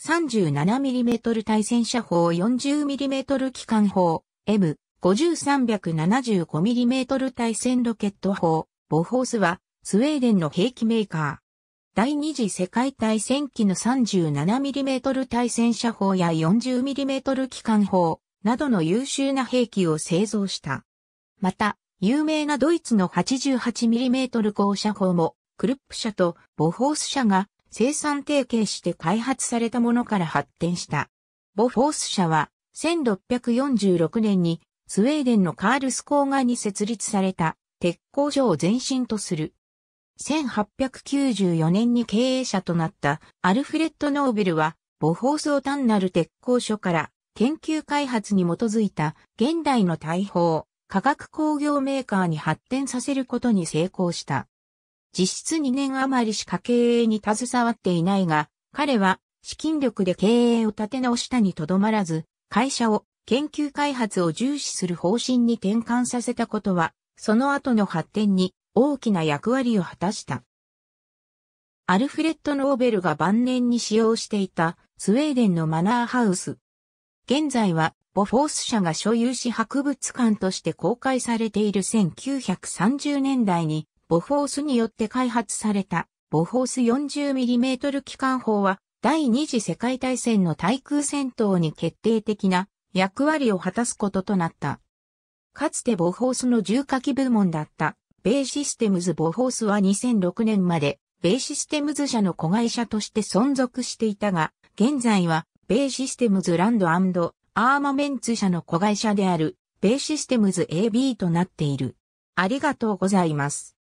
37mm 対戦車砲 40mm 機関砲 M5375mm 対戦ロケット砲ボホースはスウェーデンの兵器メーカー。第二次世界大戦期の 37mm 対戦車砲や 40mm 機関砲などの優秀な兵器を製造した。また、有名なドイツの 88mm 高射砲も、クルップ社とボホース社が生産提携して開発されたものから発展した。ボフォース社は1646年にスウェーデンのカールスコーガに設立された鉄工所を前身とする。1894年に経営者となったアルフレッド・ノーベルは、ボフォースを単なる鉄工所から研究開発に基づいた現代の大砲、化学工業メーカーに発展させることに成功した。実質2年余りしか経営に携わっていないが、彼は資金力で経営を立て直したにとどまらず、会社を研究開発を重視する方針に転換させたことは、その後の発展に大きな役割を果たした。アルフレッド・ノーベルが晩年に使用していたスウェーデンのマナーハウス。現在はボフォース社が所有し博物館として公開されている1930年代にボフォースによって開発されたボフォース 40mm 機関砲は第二次世界大戦の対空戦闘に決定的な役割を果たすこととなった。かつてボフォースの重火器部門だったベイシステムズボフォースは2006年までベイシステムズ社の子会社として存続していたが、現在はベイシステムズランドアーマメンツ社の子会社であるベイシステムズ AB となっている。ありがとうございます。